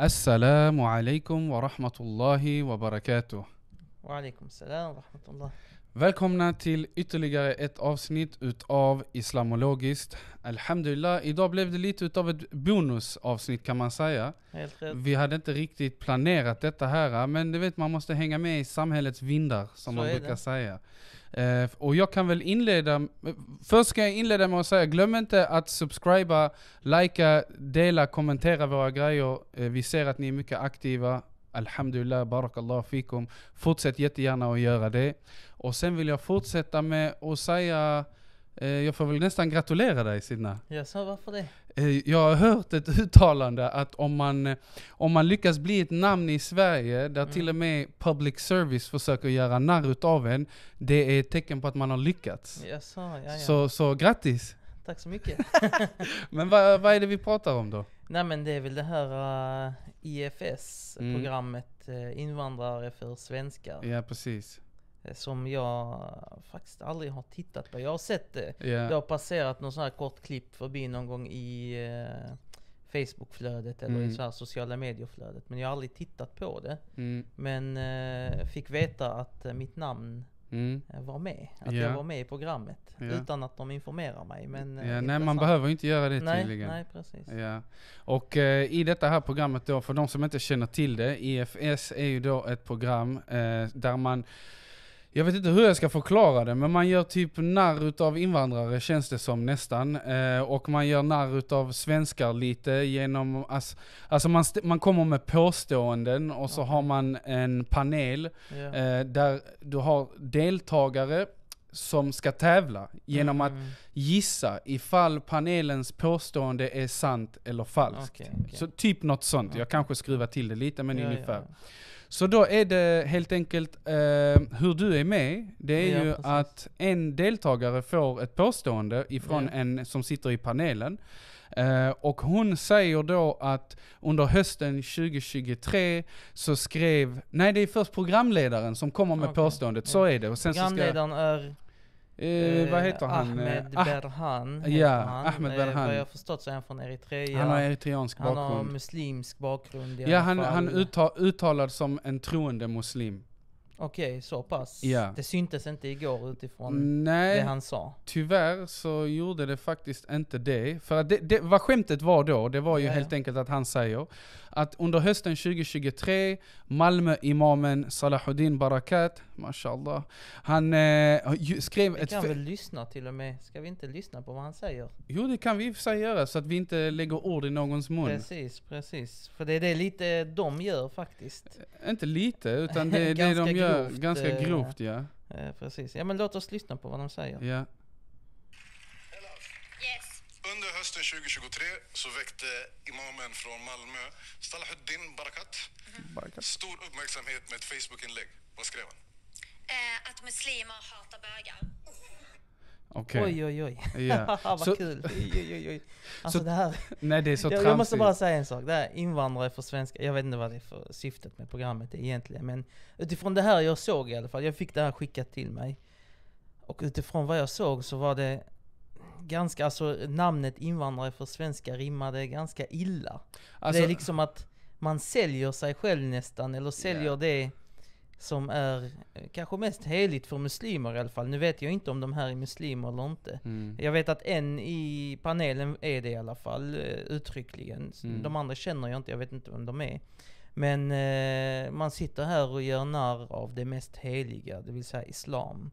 السلام عليكم ورحمة الله وبركاته وعليكم السلام ورحمة الله Välkomna till ytterligare ett avsnitt utav Islamologiskt. Alhamdulillah, idag blev det lite utav ett bonusavsnitt kan man säga. Helt rätt. Vi hade inte riktigt planerat detta här, men du vet man måste hänga med i samhällets vindar som Så man brukar det. säga. Uh, och jag kan väl inleda... Först ska jag inleda med att säga, glöm inte att subscriba, likea, dela, kommentera våra grejer. Uh, vi ser att ni är mycket aktiva. Alhamdulillah, barakallah fikum. Fortsätt jättegärna att göra det. Och sen vill jag fortsätta med att säga Eh, jag får väl nästan gratulera dig Sidna. Jaså, varför det? Eh, jag har hört ett uttalande att om man, eh, om man lyckas bli ett namn i Sverige där mm. till och med public service försöker göra narr utav en, det är ett tecken på att man har lyckats. Jag ja, ja. Så, så grattis! Tack så mycket! men vad, vad är det vi pratar om då? Nej men det är väl det här uh, IFS-programmet, mm. invandrare för svenskar. Ja precis. Eh, som jag faktiskt aldrig har tittat på. Jag har sett det. Yeah. Det har passerat någon sån här kort klipp förbi någon gång i eh, Facebookflödet eller mm. i så här sociala medieflödet. Men jag har aldrig tittat på det. Mm. Men eh, fick veta att eh, mitt namn mm. Eh, var med. Att yeah. jag var med i programmet. Yeah. Utan att de informerar mig. Men, yeah. Nej, man behöver inte göra det tydligen. Nej, precis. Och eh, i detta här programmet då, för de som inte känner till det. IFS e är ju då ett program eh, där man jag vet inte hur jag ska förklara det, men man gör typ narr utav invandrare känns det som nästan. Eh, och man gör narr utav svenskar lite genom, alltså, alltså man, man kommer med påståenden och så har man en panel yeah. eh, där du har deltagare som ska tävla genom mm. att gissa ifall panelens påstående är sant eller falskt. Okay, okay. Så typ något sånt, okay. jag kanske skruvar till det lite men ja, ungefär. Ja. Så då är det helt enkelt eh, hur du är med. Det är ja, ju precis. att en deltagare får ett påstående ifrån ja. en som sitter i panelen. Eh, och hon säger då att under hösten 2023 så skrev, nej det är först programledaren som kommer med okay. påståendet, så är det. Och sen programledaren så ska, är? Eh, vad heter han? Ahmed eh, Berhan. Ah, ja, han. Ahmed eh, Berhan. Vad jag förstått så är han från Eritrea. Han har eritreansk han bakgrund. Han har muslimsk bakgrund i Ja, han, fall. han uttal, uttalad som en troende muslim. Okej, okay, så pass. Ja. Det syntes inte igår utifrån Nej, det han sa. tyvärr så gjorde det faktiskt inte det. För att det, det, vad skämtet var då, det var ju ja, helt ja. enkelt att han säger att under hösten 2023, Malmö-imamen Salahuddin Barakat, mashallah, han eh, skrev... Vi kan väl lyssna till och med? Ska vi inte lyssna på vad han säger? Jo, det kan vi i sig göra, så att vi inte lägger ord i någons mun. Precis, precis. För det är det lite de gör faktiskt. Eh, inte lite, utan det är det de gör grovt, ganska eh, grovt. Ja. ja. Eh, precis. Ja, men låt oss lyssna på vad de säger. Ja. Yes. Under hösten 2023 så väckte imamen från Malmö, Salahuddin Barakat, Barakat. stor uppmärksamhet med ett Facebookinlägg. Vad skrev han? Eh, att muslimer hatar bögar. Okej. Oj, oj, oj. Ja. Vad Så- kul. Oj, oj, oj, Alltså Så- det här. Nej det är så Jag, jag måste bara säga en sak. Det här invandrare för svenska. Jag vet inte vad det är för syftet med programmet egentligen. Men utifrån det här jag såg i alla fall. Jag fick det här skickat till mig. Och utifrån vad jag såg så var det ganska, alltså namnet invandrare för svenska rimmade ganska illa. Alltså, det är liksom att man säljer sig själv nästan, eller säljer yeah. det som är eh, kanske mest heligt för muslimer i alla fall. Nu vet jag inte om de här är muslimer eller inte. Mm. Jag vet att en i panelen är det i alla fall, eh, uttryckligen. Mm. De andra känner jag inte, jag vet inte vem de är. Men eh, man sitter här och gör narr av det mest heliga, det vill säga Islam.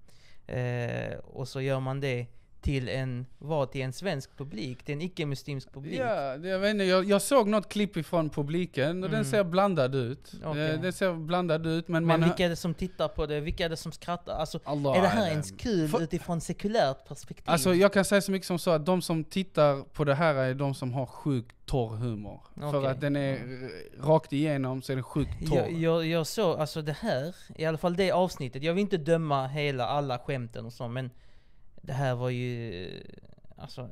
Eh, och så gör man det till en, vad? till en svensk publik, till en icke-muslimsk publik. Ja, jag, vet inte, jag, jag, såg något klipp ifrån publiken och mm. den ser blandad ut. Eh, okay. Den ser blandad ut men, men vilka är det som tittar på det? Vilka är det som skrattar? Alltså, Allah är det här ens kul för, utifrån sekulärt perspektiv? Alltså jag kan säga så mycket som så att de som tittar på det här är de som har sjukt torr humor. Okay. För att den är rakt igenom så är den sjukt torr. Jag, jag, jag såg, alltså det här, i alla fall det avsnittet, jag vill inte döma hela, alla skämten och så men det här var ju... Alltså,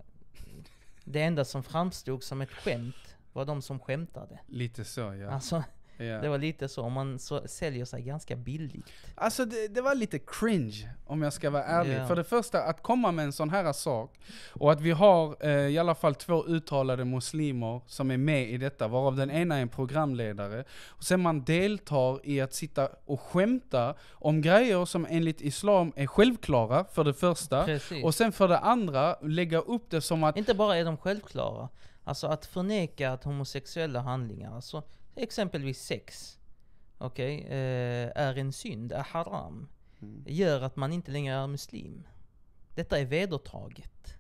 det enda som framstod som ett skämt var de som skämtade. Lite så ja. Alltså, Yeah. Det var lite så, man så, säljer sig ganska billigt. Alltså det, det, var lite cringe, om jag ska vara ärlig. Yeah. För det första, att komma med en sån här sak, och att vi har eh, i alla fall två uttalade muslimer som är med i detta, varav den ena är en programledare. Och sen man deltar i att sitta och skämta om grejer som enligt Islam är självklara, för det första. Precis. Och sen för det andra, lägga upp det som att... Inte bara är de självklara, alltså att förneka att homosexuella handlingar, alltså exempelvis sex, okay, eh, är en synd, är haram, mm. gör att man inte längre är muslim. Detta är vedertaget.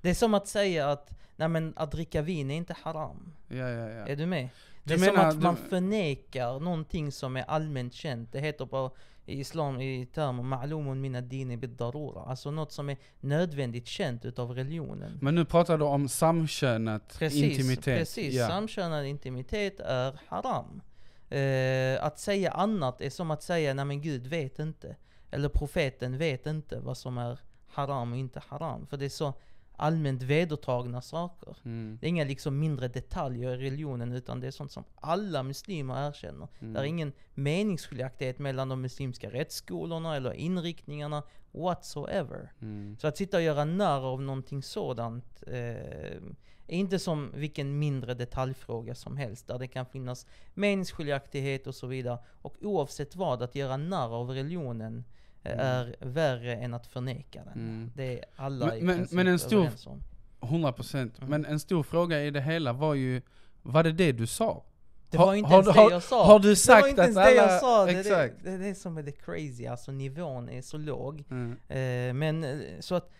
Det är som att säga att, nej men att dricka vin är inte haram. Ja, ja, ja. Är du med? Det du är menar, som att man förnekar någonting som är allmänt känt. Det heter bara i islam i termer ma'lumun mina dini bid-darura. Alltså något som är nödvändigt känt utav religionen. Men nu pratar du om samkönat precis, intimitet. Precis, ja. samkönad intimitet är haram. Eh, att säga annat är som att säga nej men Gud vet inte. Eller profeten vet inte vad som är haram och inte haram. För det är så allmänt vedertagna saker. Mm. Det är inga liksom mindre detaljer i religionen utan det är sånt som alla muslimer erkänner. Mm. Det är ingen meningsskiljaktighet mellan de muslimska rättsskolorna eller inriktningarna whatsoever. Mm. Så att sitta och göra narr av någonting sådant eh, är inte som vilken mindre detaljfråga som helst där det kan finnas meningsskiljaktighet och så vidare. Och oavsett vad, att göra narr av religionen mm. är värre än att förneka den. Mm. Det är alla men, i men, men en stor, överens om. 100%. Mm. Men en stor fråga i det hela var ju, var det det du sa? Det var inte har, ens har, det jag sa. Har du sagt det var inte ens att ens alla... det jag sa. Exakt. Det, det, det är det som är det crazy, alltså nivån är så låg. Mm. Eh, men så att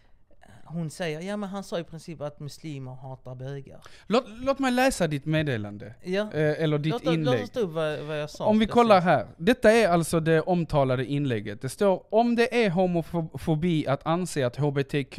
hon säger, ja men han sa i princip att muslimer hatar bögar. Låt, låt mig läsa ditt meddelande. Ja. Eh, eller ditt låt, inlägg. Låt oss vad, vad, jag sa. Om vi kollar säga. här. Detta är alltså det omtalade inlägget. Det står, om det är homofobi att anse att HBTQ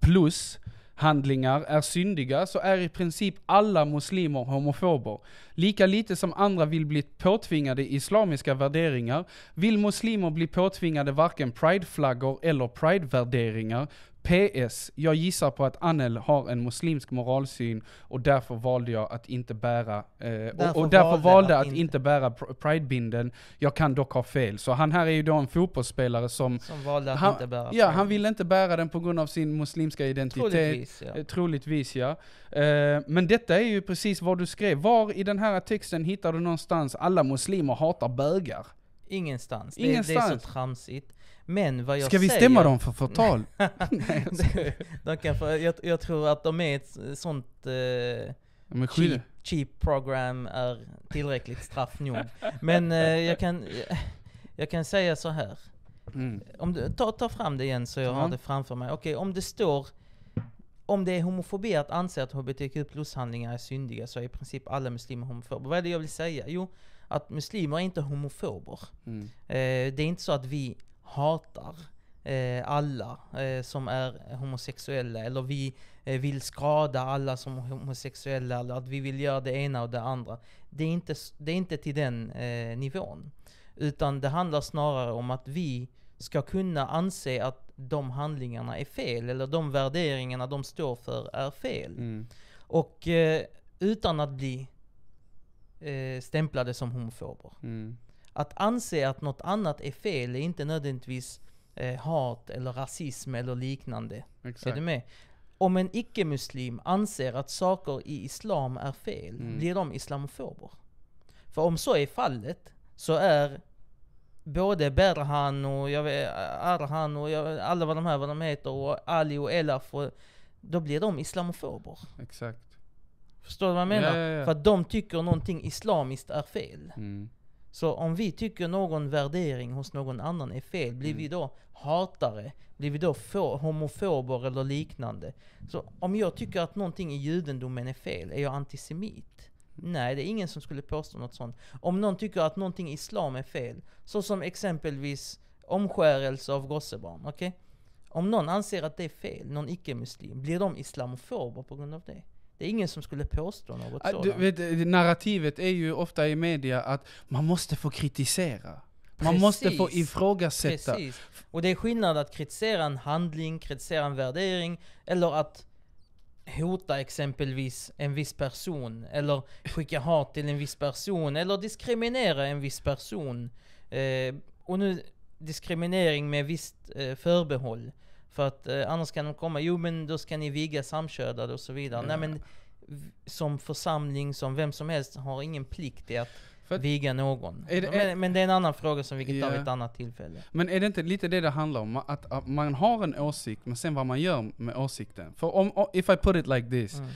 plus handlingar är syndiga så är i princip alla muslimer homofober. Lika lite som andra vill bli påtvingade islamiska värderingar vill muslimer bli påtvingade varken prideflaggor eller pridevärderingar PS. Jag gissar på att Anel har en muslimsk moralsyn och därför valde jag att inte bära, eh, därför och, och, därför valde att, att inte, bära pridebinden. Jag kan dock ha fel. Så han här är ju då en fotbollsspelare som... Som valde att han, inte bära Ja, han ville inte bära den på grund av sin muslimska identitet. Troligtvis ja. Eh, troligtvis, ja. Eh, men detta är ju precis vad du skrev. Var i den här texten hittar du någonstans alla muslimer hatar bögar? Ingenstans. Ingenstans. Det, det är så tramsigt. Men vad jag Ska vi säger, stämma dem för förtal? de, kan för, jag, jag, tror att de är ett sånt... Eh, cheap, cheap program är tillräckligt straff nog. Men eh, jag, kan, jag kan säga så här. Mm. Om du, ta, ta fram det igen så jag mm. har det framför mig. Okej, om det står... Om det är homofobi att anse att hbtq plus-handlingar är syndiga så är i princip alla muslimer homofober. Vad är det jag vill säga? Jo, att muslimer är inte homofober. Mm. Eh, det är inte så att vi hatar eh, alla eh, som är homosexuella. Eller vi eh, vill skada alla som är homosexuella. Eller att vi vill göra det ena och det andra. Det är inte, det är inte till den eh, nivån. Utan det handlar snarare om att vi ska kunna anse att de handlingarna är fel. Eller de värderingarna de står för är fel. Mm. Och eh, utan att bli eh, stämplade som homofober. Mm att anse att något annat är fel är inte nödvändigtvis eh, hat eller rasism eller liknande. Exakt. Är du med? Om en icke-muslim anser att saker i islam är fel, mm. blir de islamofober? För om så är fallet, så är både Berhan och jag vet, Arhan och jag, alla vad de här vad de heter, och Ali och Elaf, och, då blir de islamofober. Exakt. Förstår du vad jag menar? Ja, ja, ja. För att de tycker någonting islamiskt är fel. Mm. Så om vi tycker någon värdering hos någon annan är fel, blir mm. vi då hatare? Blir vi då homofober eller liknande? Så om jag tycker att någonting i judendomen är fel, är jag antisemit? Nej, det är ingen som skulle påstå något sånt. Om någon tycker att någonting i islam är fel, så som exempelvis omskärelse av gossebarn, okej? Okay? Om någon anser att det är fel, någon icke-muslim, blir de islamofober på grund av det? Det är ingen som skulle påstå något ah, sådant. Vet, narrativet är ju ofta i media att man måste få kritisera. Man Precis. måste få ifrågasätta. Precis. Och det är skillnad att kritisera en handling, kritisera en värdering, eller att hota exempelvis en viss person, eller skicka hat till en viss person, eller diskriminera en viss person. Eh, och nu diskriminering med visst eh, förbehåll. För att eh, annars kan de komma, jo men då ska ni viga samkönade och så vidare. Mm. Nej men som församling, som vem som helst, har ingen plikt i att för viga någon. Är det, är, men, men, det är en annan fråga som vi kan yeah. ta vid ett annat tillfälle. Men är det inte lite det det handlar om? Att, att, man har en åsikt, men sen vad man gör med åsikten. För om, if I put it like this. Mm.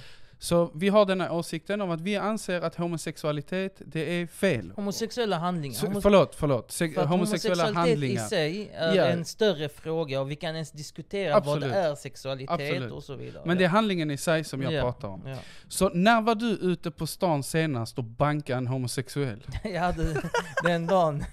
Så vi har den här åsikten om att vi anser att homosexualitet, det är fel. Homosexuella handlingar. Så, förlåt, förlåt. Se för homosexuella handlingar. i sig är yeah. en större fråga och vi kan ens diskutera Absolut. vad det är sexualitet Absolut. och så vidare. Men det är handlingen i sig som jag yeah. pratar om. Yeah. Så när var du ute på stan senast och bankade en homosexuell? ja, du, den dagen.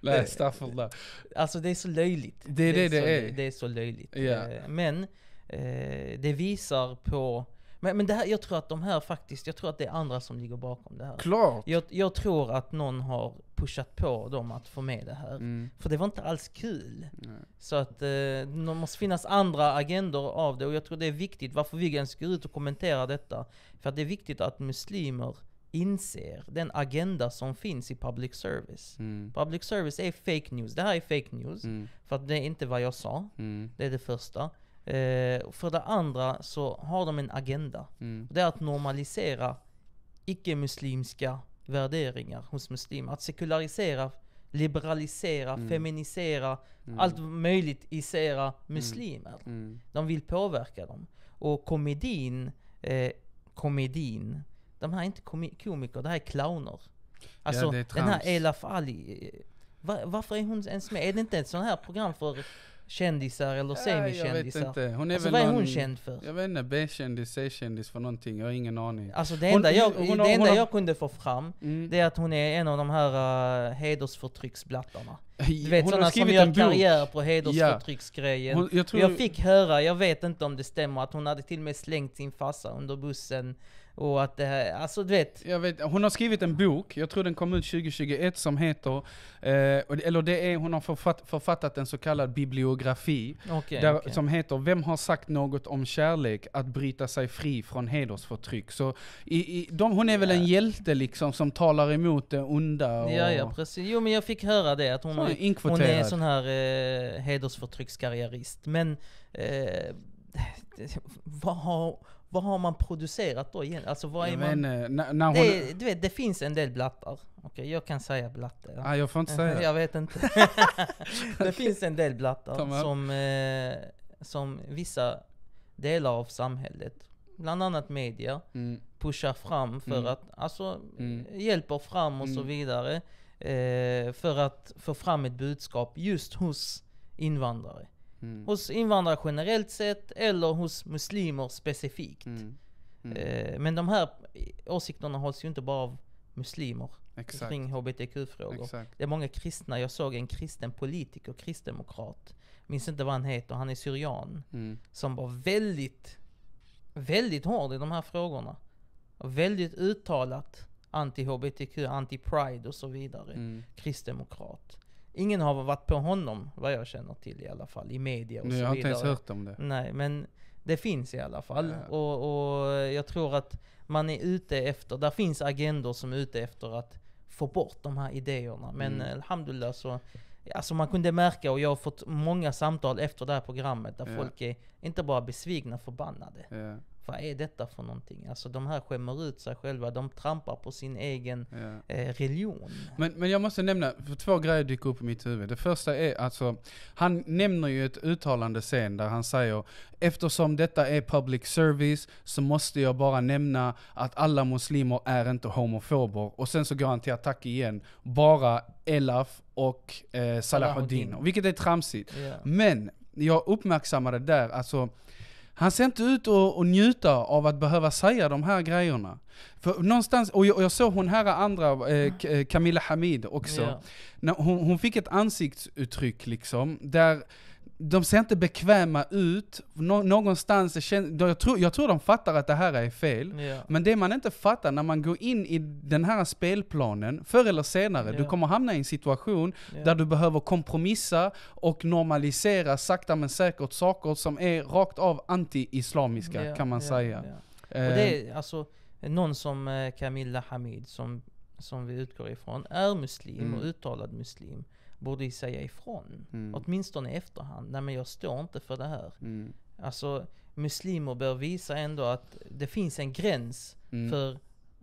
Nej, staffallah. Alltså det är så löjligt. Det är det det är. Det är, det är så löjligt. Eh, men eh, det visar på men, men det här, jag tror att de här faktiskt, jag tror att det är andra som ligger bakom det här. Klart! Jag, jag tror att någon har pushat på dem att få med det här. Mm. För det var inte alls kul. Nej. Så att eh, det måste finnas andra agendor av det och jag tror det är viktigt, varför vi ens går ut och kommenterar detta. För att det är viktigt att muslimer inser den agenda som finns i public service. Mm. Public service är fake news. Det här är fake news, mm. för att det är inte vad jag sa. Mm. Det är det första. Eh, för det andra så har de en agenda. Mm. Det är att normalisera icke-muslimska värderingar hos muslimer. Att sekularisera, liberalisera, mm. feminisera, mm. allt möjligt isera muslimer. Mm. Mm. De vill påverka dem. Och komedin, eh, komedin, de här är inte komiker, det här är clowner. Alltså ja, den här Elaf Ali, eh, var, varför är hon ens med? Är det inte ett sånt här program för kändisar eller semikändisar. Jag vet inte. Hon är alltså, väl vad är hon känd för? Jag vet inte, B-kändis, C-kändis för någonting, jag har ingen aning. Alltså det enda, hon, jag, hon, hon, det enda jag kunde få fram, mm. det är att hon är en av de här uh, hedersförtrycksblattarna. Du vet sådana som gör karriär på hedersförtrycksgrejen. Ja. jag, jag fick höra, jag vet inte om det stämmer, att hon hade till och med slängt sin farsa under bussen och att det eh, här, alltså du vet. Jag vet. Hon har skrivit en bok, jag tror den kom ut 2021, som heter, eh, eller det är, hon har författ, författat en så kallad bibliografi. Okay, där, okay. Som heter Vem har sagt något om kärlek? Att bryta sig fri från hedersförtryck. Så i, i, de, hon är väl ja. en hjälte liksom som talar emot det onda. Och, ja, ja precis. Jo men jag fick höra det, att hon, hon är, hon är en sån här eh, hedersförtryckskarriärist. Men eh, vad har vad har man producerat då egentligen? Alltså vad är man... Men, när, när hon... det, du vet, det finns en del blattar. Okej, okay, jag kan säga blatte. Ja. Ah, jag får inte säga. jag vet inte. det finns en del blattar som, eh, som vissa delar av samhället, bland annat media, mm. pushar fram för mm. att, alltså mm. hjälper fram och så mm. vidare. Eh, för att få fram ett budskap just hos invandrare. Mm. Hos invandrare generellt sett eller hos muslimer specifikt. Mm. mm. Eh, men de här åsikterna hålls ju inte bara av muslimer Exakt. kring HBTQ-frågor. Det är många kristna. Jag såg en kristen politiker, kristdemokrat, minns inte vad han heter, han är syrian, mm. som var väldigt, väldigt hård i de här frågorna. Och väldigt uttalat anti-HBTQ, anti-pride och så vidare. Mm. Kristdemokrat. Ingen har varit på honom, vad jag känner till i alla fall, i media och Nej, så vidare. Jag har inte ens hört om det. Nej, men det finns i alla fall. Ja. Och, och, jag tror att man är ute efter, där finns agendor som är ute efter att få bort de här idéerna. Men mm. alhamdulillah så, alltså man kunde märka, och jag har fått många samtal efter det här programmet, där ja. folk är inte bara besvikna, och förbannade. Yeah. Vad är detta för någonting? Alltså de här skämmer ut sig själva, de trampar på sin egen yeah. eh, religion. Men, men jag måste nämna, för två grejer dyker upp i mitt huvud. Det första är alltså, han nämner ju ett uttalande sen där han säger eftersom detta är public service så måste jag bara nämna att alla muslimer är inte homofober. Och sen så går han till attack igen, bara Elaf och eh, Salahuddin. Vilket är tramsigt. Yeah. Men jag uppmärksammade där, alltså han ser inte ut att, att njuta av att behöva säga de här grejerna. För någonstans, och jag, och jag såg hon här andra, eh, eh Camilla Hamid också. Yeah. Hon, hon, fick ett ansiktsuttryck liksom, där de ser inte bekväma ut. Nå någonstans, jag tror, jag tror de fattar att det här är fel. Yeah. Men det man inte fattar när man går in i den här spelplanen, förr eller senare, yeah. du kommer hamna i en situation yeah. där du behöver kompromissa och normalisera sakta men säkert saker som är rakt av anti-islamiska, kan man säga. Och eh. det är alltså någon som eh, Camilla Hamid, som, som vi utgår ifrån, är muslim mm. och uttalad muslim borde säga ifrån. Mm. Åtminstone i efterhand. Nej men jag står inte för det här. Mm. Alltså muslimer bör visa ändå att det finns en gräns mm. för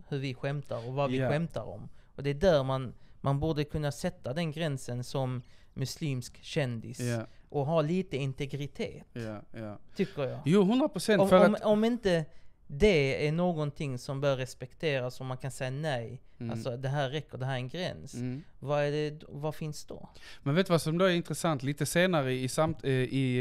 hur vi skämtar och vad vi yeah. skämtar om. Och det är där man, man borde kunna sätta den gränsen som muslimsk kändis. Yeah. Och ha lite integritet. Yeah, yeah. Tycker jag. Jo, 100% om, för om, att... om inte det är någonting som bör respekteras och man kan säga nej. Mm. Alltså det här räcker, det här är en gräns. Mm vad, är det, vad finns då? Men vet du vad som då är intressant? Lite senare i, samt, eh, i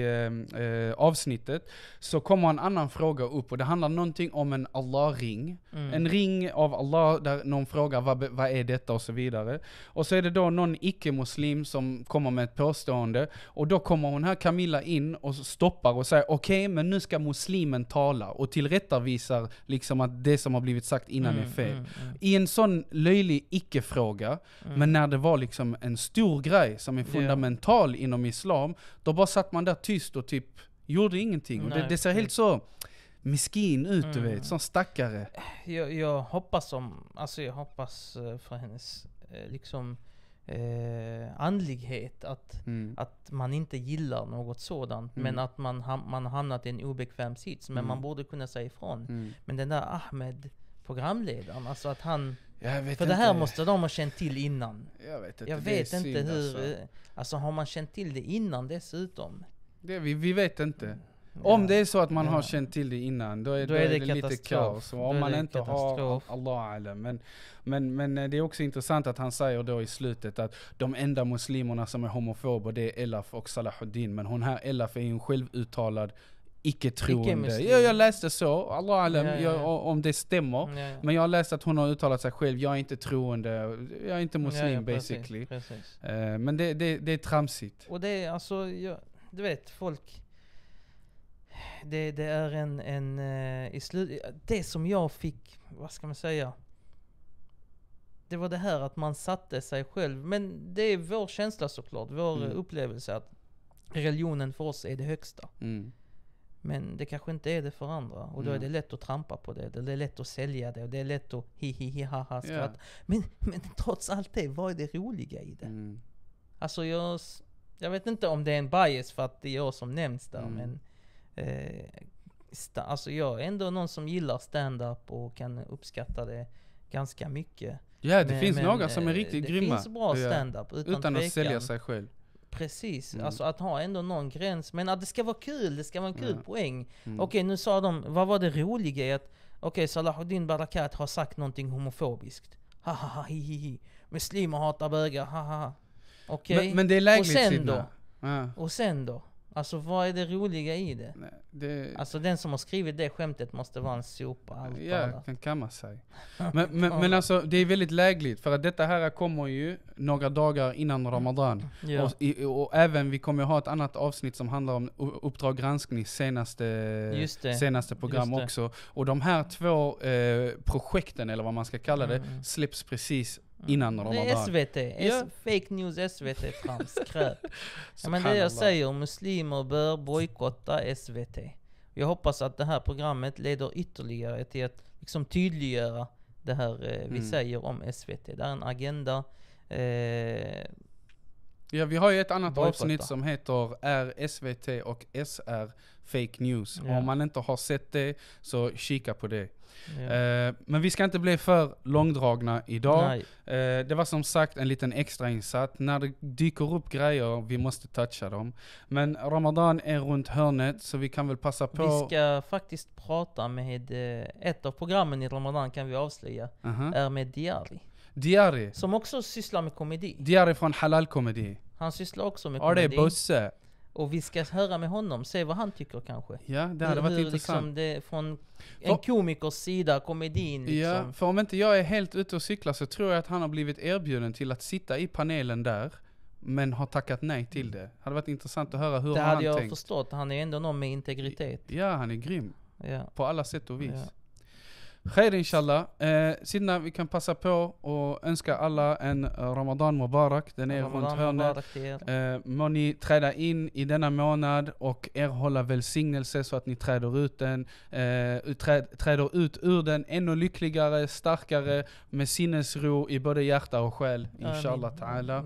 eh, eh, avsnittet så kommer en annan fråga upp och det handlar någonting om en Allah-ring. Mm. En ring av Allah där någon frågar vad, vad är detta och så vidare. Och så är det då någon icke-muslim som kommer med ett påstående och då kommer hon här Camilla in och stoppar och säger okej okay, men nu ska muslimen tala och tillrättavisar liksom att det som har blivit sagt innan mm, är fel. Mm, mm, I en sån löjlig icke-fråga, mm. men när när det var liksom en stor grej som är fundamental yeah. inom islam, då bara satt man där tyst och typ gjorde ingenting. och det, det ser helt så miskin ut mm. du vet, som mm. stackare. Jag, jag, hoppas om, alltså jag hoppas eh, för hennes eh, liksom eh, andlighet, att, mm. att man inte gillar något sådant, mm. men att man, ham man hamnat i en obekväm sits. Men man mm. borde kunna säga ifrån. Mm. Men den där Ahmed, programledaren, alltså att han jag vet För det här måste de ha känt till innan. Jag vet inte, Jag vet inte synd, hur... Alltså. Eh, alltså. har man känt till det innan dessutom? Det, vi, vi vet inte. Mm. Om det är så att man har känt till det innan, då är, då är det, lite kaos. om man inte katastrof. har, Allah alam. Men, men, men eh, det är också intressant att han säger då i slutet att de enda muslimerna som är homofober, det är Elaf och Salahuddin. Men hon här, Elaf är ju en självuttalad icke-troende. Icke ja, jag läste så, Allah alam, ja, ja, jag, om det stämmer. Men jag har läst att hon har uttalat sig själv, jag är inte troende, jag är inte muslim precis, basically. Precis. Uh, men det, det, det är tramsigt. Och det är alltså, jag, du vet folk... Det, det är en, en uh, i slut, det som jag fick, vad ska man säga? Det var det här att man satte sig själv, men det är vår känsla såklart, vår mm. upplevelse att religionen för oss är det högsta. Mm. Men det kanske inte är det för andra. Och då är mm. det lätt att trampa på det. Det är lätt att sälja det. Och det är lätt att hi hi hi ha ha skratta. Ja. Men, men trots allt det, vad är det roliga i det? Mm. Alltså jag... Jag vet inte om det är en bias för att det är jag som nämns där mm. men... Eh, sta, alltså jag är ändå någon som gillar stand-up och kan uppskatta det ganska mycket. Ja, det men, finns men, några som är eh, riktigt det grymma. Det finns bra stand-up, utan, utan att sälja sig själv. Precis, mm. alltså att ha ändå någon gräns. Men att det ska vara kul, det ska vara en kul ja. poäng. Mm. Okej, nu sa de, vad var det roliga i att Okej, Salahuddin Barakat har sagt någonting homofobiskt. Ha ha ha hi, hi, hi. Muslimer hatar bögar, ha ha ha. Okej. Men, men, det är lägligt Och sen då? Ja. Och sen då? Alltså vad är det roliga i det? Nej, det... Alltså den som har skrivit det skämtet måste vara en sopa. ja, kan kamma sig. Men, men, men alltså det är väldigt lägligt för att detta här kommer ju några dagar innan mm. Ramadan. Ja. Och, och, även, vi kommer ha ett annat avsnitt som handlar om Uppdrag granskning senaste, senaste program också. Och de här två eh, projekten, eller vad man ska kalla det, mm. släpps precis Mm. Innan Ramadan. SVT, ja. fake news, SVT, trams, skräp. ja, men det jag säger, muslimer bör bojkotta SVT. Jag hoppas att det här programmet leder ytterligare till att liksom tydliggöra det här eh, vi mm. säger om SVT. Det är en agenda. Eh, ja, vi har ju ett annat boykotta. avsnitt som heter Är SVT och SR fake news? Ja. Om man inte har sett det, så kika på det. Eh, men vi ska inte bli för långdragna idag. Eh, det var som sagt en liten extrainsats. När det dyker upp grejer, vi måste toucha dem. Men Ramadan är runt hörnet, så vi kan väl passa på... Vi ska faktiskt prata med, eh, ett av programmen i Ramadan kan vi avslöja, uh -huh. är med Diari. Diari? Som också sysslar med komedi. Diari från Halal Komedi. Han sysslar också med komedi. Ja, det är Bosse. Och vi ska höra med honom, se vad han tycker kanske. Ja, det hade hur, varit hur, intressant. Liksom det, från en för, komikers sida, komedin liksom. Ja, för om inte jag är helt ute och cyklar så tror jag att han har blivit erbjuden till att sitta i panelen där. Men har tackat nej till det. Hade varit intressant att höra hur det han tänkt. Det hade jag tänkt. förstått. Han är ändå någon med integritet. Ja, han är grym. Ja. På alla sätt och vis. Ja. Khair inshallah. Eh, Sidna, vi kan passa på och önska alla en Ramadan Mubarak. Den är Ramadan runt hörnet. Eh, må ni träda in i denna månad och erhålla välsignelse så att ni träder ut, den, eh, träd, träder ut ur den ännu lyckligare, starkare, med sinnesro i både hjärta och själ. Inshallah ta'ala.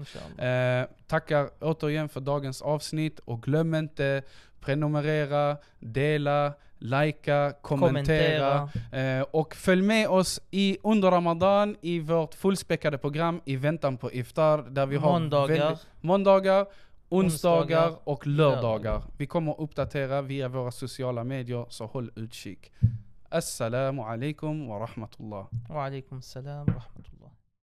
Eh, tackar återigen för dagens avsnitt och glöm inte prenumerera, dela, likea, kommentera, kommentera. Eh, och följ med oss i, under Ramadan i vårt fullspäckade program i väntan på Iftar där vi måndagar. väldigt, måndagar, onsdagar och lördagar. Vi kommer uppdatera via våra sociala medier så håll utkik. Assalamu alaikum wa rahmatullah. Wa alaikum salam wa rahmatullah.